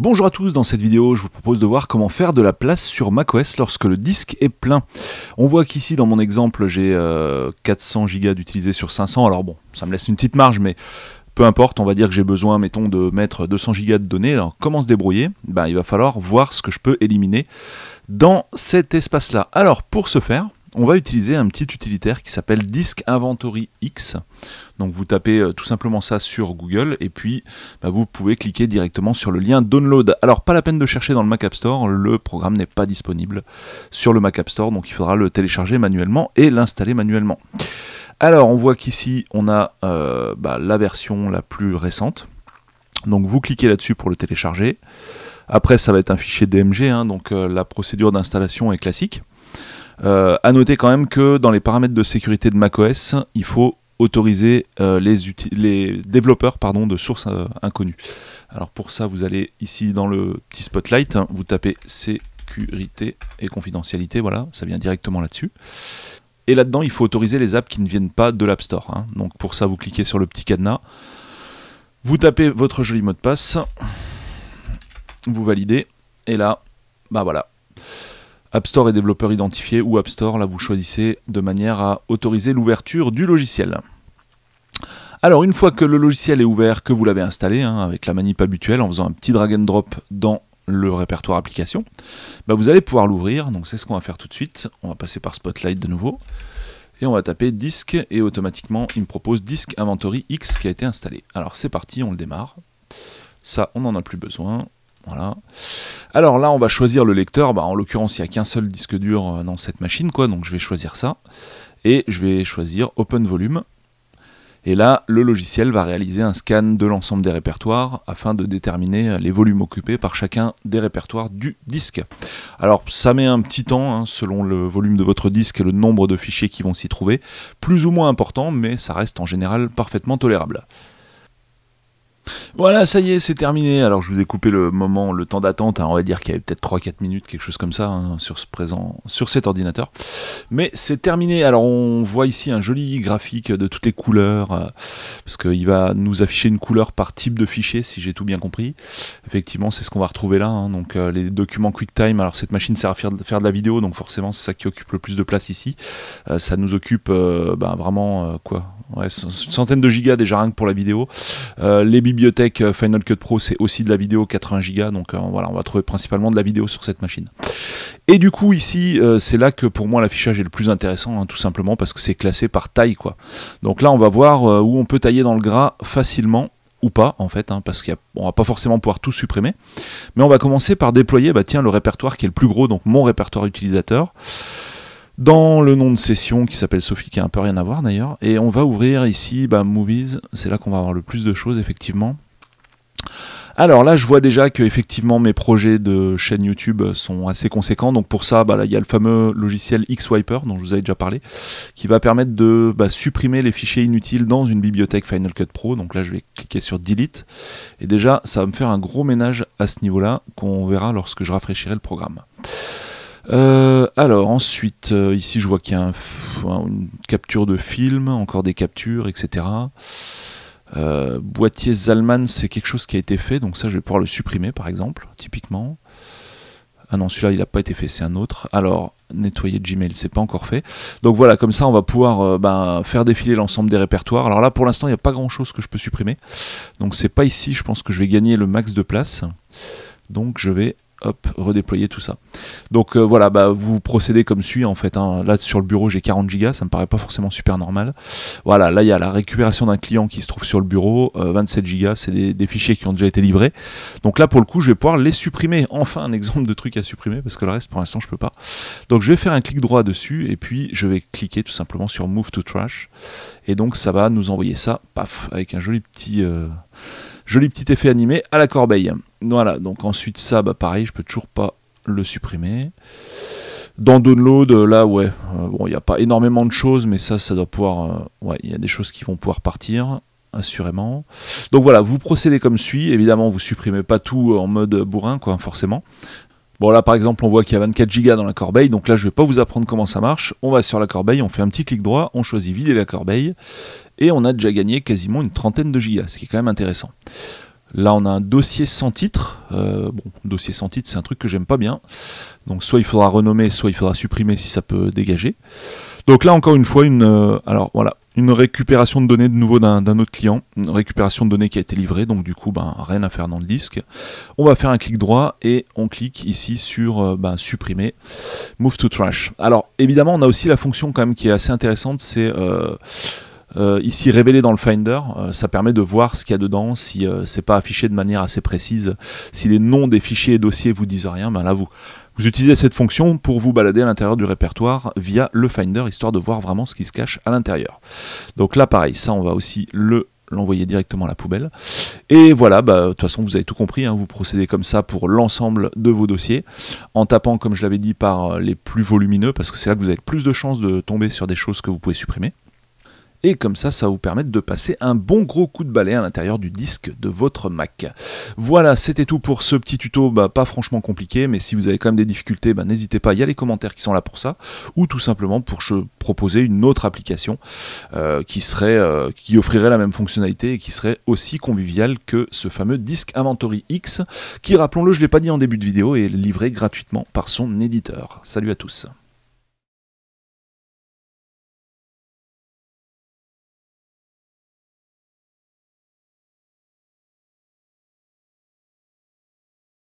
Bonjour à tous, dans cette vidéo je vous propose de voir comment faire de la place sur macOS lorsque le disque est plein. On voit qu'ici dans mon exemple j'ai 400 Go d'utilisé sur 500, alors bon ça me laisse une petite marge mais peu importe, on va dire que j'ai besoin mettons de mettre 200 Go de données, alors comment se débrouiller ben, Il va falloir voir ce que je peux éliminer dans cet espace là. Alors pour ce faire, on va utiliser un petit utilitaire qui s'appelle Disk Inventory X. Donc vous tapez euh, tout simplement ça sur Google et puis bah, vous pouvez cliquer directement sur le lien download. Alors pas la peine de chercher dans le Mac App Store, le programme n'est pas disponible sur le Mac App Store, donc il faudra le télécharger manuellement et l'installer manuellement. Alors on voit qu'ici on a euh, bah, la version la plus récente. Donc vous cliquez là-dessus pour le télécharger. Après ça va être un fichier DMG, hein, donc euh, la procédure d'installation est classique. Euh, à noter quand même que dans les paramètres de sécurité de macOS, il faut autoriser euh, les, développeurs pardon, de sources euh, inconnues. Alors pour ça, vous allez ici dans le petit spotlight, hein, vous tapez sécurité et confidentialité, voilà, ça vient directement là-dessus. Et là-dedans, il faut autoriser les apps qui ne viennent pas de l'App Store. Hein. Donc pour ça, vous cliquez sur le petit cadenas, vous tapez votre joli mot de passe, vous validez, et là, bah voilà. App Store et développeur identifié ou App Store, là vous choisissez de manière à autoriser l'ouverture du logiciel. Alors une fois que le logiciel est ouvert, que vous l'avez installé hein, avec la manip habituelle en faisant un petit drag and drop dans le répertoire application, bah, vous allez pouvoir l'ouvrir, donc c'est ce qu'on va faire tout de suite, on va passer par Spotlight de nouveau, et on va taper disque, et automatiquement il me propose disque inventory X qui a été installé. Alors c'est parti, on le démarre, ça on n'en a plus besoin, voilà. Alors là, on va choisir le lecteur. Bah, en l'occurrence, il n'y a qu'un seul disque dur euh, dans cette machine, quoi. Donc je vais choisir ça. Et je vais choisir Open Volume. Et là, le logiciel va réaliser un scan de l'ensemble des répertoires afin de déterminer euh, les volumes occupés par chacun des répertoires du disque. Alors, ça met un petit temps, hein, selon le volume de votre disque et le nombre de fichiers qui vont s'y trouver, plus ou moins important, mais ça reste en général parfaitement tolérable. Voilà, ça y est, c'est terminé. Alors je vous ai coupé le moment, le temps d'attente. Hein. On va dire qu'il y avait peut-être 3-4 minutes, quelque chose comme ça, hein, sur ce présent, sur cet ordinateur. Mais c'est terminé. Alors on voit ici un joli graphique de toutes les couleurs, euh, parce qu'il va nous afficher une couleur par type de fichier, si j'ai tout bien compris. Effectivement, c'est ce qu'on va retrouver là. Hein. Donc euh, les documents QuickTime. Alors cette machine sert à faire de, la vidéo, donc forcément c'est ça qui occupe le plus de place ici. Euh, ça nous occupe ben, vraiment quoi c'est une centaine de gigas déjà rien que pour la vidéo. Euh, les bibliothèques euh, Final Cut Pro, c'est aussi de la vidéo 80 gigas, donc euh, voilà, on va trouver principalement de la vidéo sur cette machine. Et du coup, ici, c'est là que pour moi l'affichage est le plus intéressant, hein, tout simplement parce que c'est classé par taille, quoi. Donc là, on va voir où on peut tailler dans le gras facilement ou pas en fait, hein, parce qu'on va pas forcément pouvoir tout supprimer. Mais on va commencer par déployer, bah tiens, le répertoire qui est le plus gros, donc mon répertoire utilisateur dans le nom de session qui s'appelle Sophie, qui a un peu rien à voir d'ailleurs. Et on va ouvrir ici bah, Movies, c'est là qu'on va avoir le plus de choses effectivement. Alors là, je vois déjà que effectivement mes projets de chaîne YouTube sont assez conséquents. Donc pour ça, bah, il y a le fameux logiciel Xwiper dont je vous avais déjà parlé, qui va permettre de bah, supprimer les fichiers inutiles dans une bibliothèque Final Cut Pro. Donc là, je vais cliquer sur Delete. Et déjà, ça va me faire un gros ménage à ce niveau-là qu'on verra lorsque je rafraîchirai le programme. Euh, alors ensuite, euh, ici je vois qu'il y a une capture de film, encore des captures, etc. Euh, boîtier Zalman, c'est quelque chose qui a été fait, donc ça je vais pouvoir le supprimer par exemple, typiquement. Ah non, celui-là il n'a pas été fait, c'est un autre. Alors, nettoyer Gmail, c'est pas encore fait. Donc voilà, comme ça on va pouvoir ben, faire défiler l'ensemble des répertoires. Alors là pour l'instant il n'y a pas grand chose que je peux supprimer. Donc c'est pas ici, je pense que je vais gagner le max de place. Donc je vais hop, redéployer tout ça. Donc euh, voilà, bah, vous procédez comme suit en fait. Hein. Là sur le bureau j'ai 40 gigas, ça me paraît pas forcément super normal. Voilà, là il y a la récupération d'un client qui se trouve sur le bureau, 27 euh, gigas, c'est des, fichiers qui ont déjà été livrés. Donc là pour le coup je vais pouvoir les supprimer. Enfin un exemple de truc à supprimer parce que le reste pour l'instant je peux pas. Donc je vais faire un clic droit dessus et puis je vais cliquer tout simplement sur Move to Trash et donc ça va nous envoyer ça, paf, avec un joli petit euh, Joli petit effet animé à la corbeille. Voilà, donc ensuite ça, bah pareil, je peux toujours pas le supprimer. Dans Download, euh, là, ouais, euh, bon, il n'y a pas énormément de choses, mais ça, ça doit pouvoir. Euh, ouais, il y a des choses qui vont pouvoir partir, assurément. Donc voilà, vous procédez comme suit. Évidemment, vous supprimez pas tout en mode bourrin, quoi, forcément. Bon là par exemple on voit qu'il y a 24 gigas dans la corbeille, donc là je vais pas vous apprendre comment ça marche. On va sur la corbeille, on fait un petit clic droit, on choisit vider la corbeille, et on a déjà gagné quasiment une trentaine de gigas, ce qui est quand même intéressant. Là, on a un dossier sans titre. Euh, bon, dossier sans titre, c'est un truc que j'aime pas bien. Donc, soit il faudra renommer, soit il faudra supprimer si ça peut dégager. Donc là, encore une fois, une, euh, alors, voilà, une récupération de données de nouveau d'un autre client, une récupération de données qui a été livrée, donc du coup, ben, rien à faire dans le disque. On va faire un clic droit et on clique ici sur euh, ben, supprimer, move to trash. Alors évidemment, on a aussi la fonction quand même qui est assez intéressante, c'est... Euh, ici révéler dans le Finder, ça permet de voir ce qu'il y a dedans, si c'est pas affiché de manière assez précise, si les noms des fichiers et dossiers vous disent rien, ben là vous, vous utilisez cette fonction pour vous balader à l'intérieur du répertoire via le Finder, histoire de voir vraiment ce qui se cache à l'intérieur. Donc là, pareil, ça, on va aussi le l'envoyer directement à la poubelle. Et voilà, bah, de toute façon, vous avez tout compris, hein, vous procédez comme ça pour l'ensemble de vos dossiers, en tapant, comme je l'avais dit, par euh, les plus volumineux, parce que c'est là que vous avez plus de chances de tomber sur des choses que vous pouvez supprimer et comme ça, ça va vous permettre de passer un bon gros coup de balai à l'intérieur du disque de votre Mac. Voilà, c'était tout pour ce petit tuto, bah, pas franchement compliqué, mais si vous avez quand même des difficultés, bah, n'hésitez pas, il y a les commentaires qui sont là pour ça, ou tout simplement pour je proposer une autre application euh, qui, serait, euh, qui offrirait la même fonctionnalité et qui serait aussi conviviale que ce fameux disque Inventory X, qui, rappelons-le, je ne l'ai pas dit en début de vidéo, est livré gratuitement par son éditeur. Salut à tous.